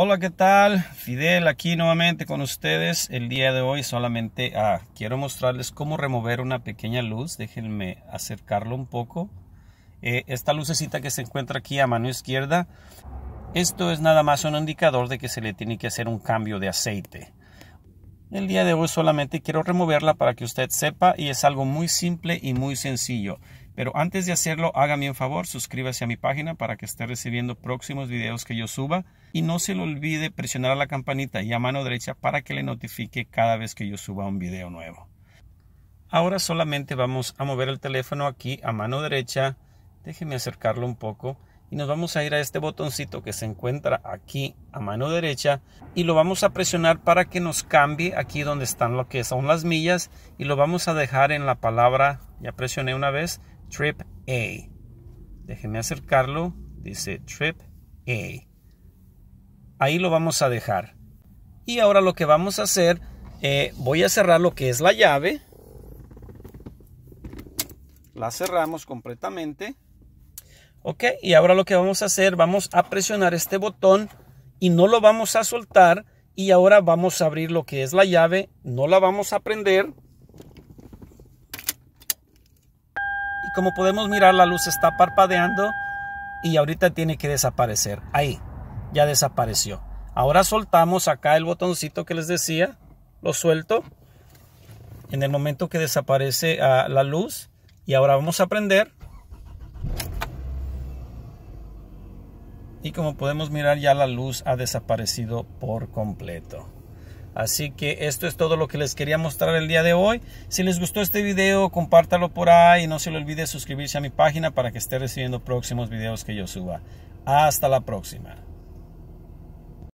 Hola, ¿qué tal? Fidel aquí nuevamente con ustedes. El día de hoy solamente ah, quiero mostrarles cómo remover una pequeña luz. Déjenme acercarlo un poco. Eh, esta lucecita que se encuentra aquí a mano izquierda, esto es nada más un indicador de que se le tiene que hacer un cambio de aceite. El día de hoy solamente quiero removerla para que usted sepa y es algo muy simple y muy sencillo. Pero antes de hacerlo, hágame un favor, suscríbase a mi página para que esté recibiendo próximos videos que yo suba y no se le olvide presionar a la campanita y a mano derecha para que le notifique cada vez que yo suba un video nuevo. Ahora solamente vamos a mover el teléfono aquí a mano derecha, déjeme acercarlo un poco y nos vamos a ir a este botoncito que se encuentra aquí a mano derecha y lo vamos a presionar para que nos cambie aquí donde están lo que son las millas y lo vamos a dejar en la palabra, ya presioné una vez, Trip A. Déjeme acercarlo. Dice Trip A. Ahí lo vamos a dejar. Y ahora lo que vamos a hacer, eh, voy a cerrar lo que es la llave. La cerramos completamente. Ok, y ahora lo que vamos a hacer, vamos a presionar este botón y no lo vamos a soltar. Y ahora vamos a abrir lo que es la llave, no la vamos a prender como podemos mirar, la luz está parpadeando y ahorita tiene que desaparecer. Ahí, ya desapareció. Ahora soltamos acá el botoncito que les decía, lo suelto. En el momento que desaparece ah, la luz y ahora vamos a prender. Y como podemos mirar ya la luz ha desaparecido por completo. Así que esto es todo lo que les quería mostrar el día de hoy. Si les gustó este video, compártalo por ahí. y No se le olvide suscribirse a mi página para que esté recibiendo próximos videos que yo suba. Hasta la próxima.